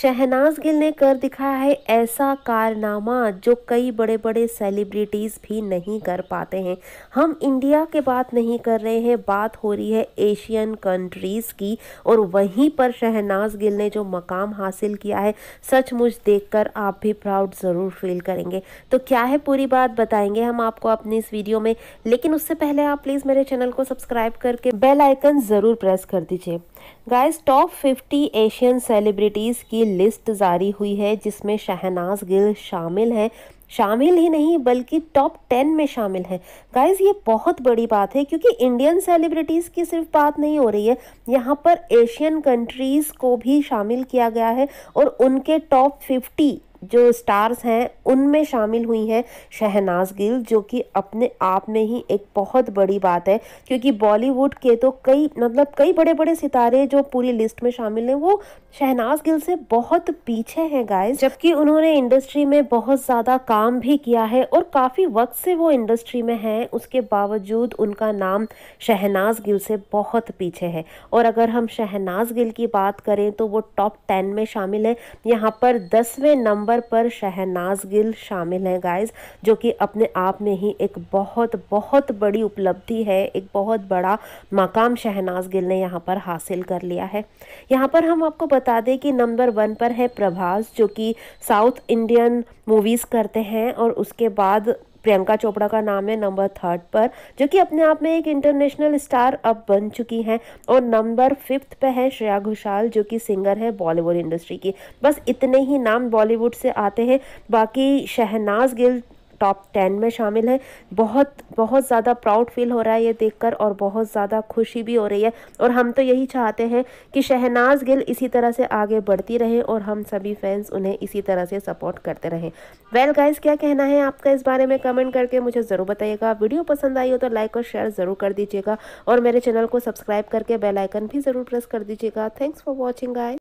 शहनाज गिल ने कर दिखाया है ऐसा कारनामा जो कई बड़े बड़े सेलिब्रिटीज़ भी नहीं कर पाते हैं हम इंडिया के बात नहीं कर रहे हैं बात हो रही है एशियन कंट्रीज़ की और वहीं पर शहनाज गिल ने जो मकाम हासिल किया है सचमुच देखकर आप भी प्राउड ज़रूर फील करेंगे तो क्या है पूरी बात बताएंगे हम आपको अपनी इस वीडियो में लेकिन उससे पहले आप प्लीज़ मेरे चैनल को सब्सक्राइब करके बेल आइकन ज़रूर प्रेस कर दीजिए guys top fifty Asian celebrities की की लिस्ट जारी हुई है जिसमें शहनाज गिल शामिल हैं शामिल ही नहीं बल्कि टॉप टेन में शामिल हैं गाइज ये बहुत बड़ी बात है क्योंकि इंडियन सेलिब्रिटीज़ की सिर्फ बात नहीं हो रही है यहाँ पर एशियन कंट्रीज़ को भी शामिल किया गया है और उनके टॉप फिफ्टी जो स्टार्स हैं उनमें शामिल हुई हैं शहनाज गिल जो कि अपने आप में ही एक बहुत बड़ी बात है क्योंकि बॉलीवुड के तो कई मतलब कई बड़े बड़े सितारे जो पूरी लिस्ट में शामिल हैं वो शहनाज गिल से बहुत पीछे हैं गाइस जबकि उन्होंने इंडस्ट्री में बहुत ज़्यादा काम भी किया है और काफ़ी वक्त से वो इंडस्ट्री में हैं उसके बावजूद उनका नाम शहनाज गिल से बहुत पीछे है और अगर हम शहनाज गिल की बात करें तो वो टॉप टेन में शामिल है यहाँ पर दसवें नंबर नंबर पर शहनाज गिल शामिल हैं गाइस जो कि अपने आप में ही एक बहुत बहुत बड़ी उपलब्धि है एक बहुत बड़ा मकाम शहनाज गिल ने यहाँ पर हासिल कर लिया है यहाँ पर हम आपको बता दें कि नंबर वन पर है प्रभास जो कि साउथ इंडियन मूवीज़ करते हैं और उसके बाद प्रियंका चोपड़ा का नाम है नंबर थर्ड पर जो कि अपने आप में एक इंटरनेशनल स्टार अब बन चुकी हैं और नंबर फिफ्थ पे है श्रेया घोषाल जो कि सिंगर है बॉलीवुड इंडस्ट्री की बस इतने ही नाम बॉलीवुड से आते हैं बाकी शहनाज गिल टॉप टेन में शामिल हैं बहुत बहुत ज़्यादा प्राउड फील हो रहा है ये देखकर और बहुत ज़्यादा खुशी भी हो रही है और हम तो यही चाहते हैं कि शहनाज गिल इसी तरह से आगे बढ़ती रहे और हम सभी फैंस उन्हें इसी तरह से सपोर्ट करते रहें वेल well क्या कहना है आपका इस बारे में कमेंट करके मुझे ज़रूर बताइएगा वीडियो पसंद आई हो तो लाइक और शेयर ज़रूर कर दीजिएगा और मेरे चैनल को सब्सक्राइब करके बेलाइकन भी ज़रूर प्रेस कर दीजिएगा थैंक्स फॉर वॉचिंग गाइज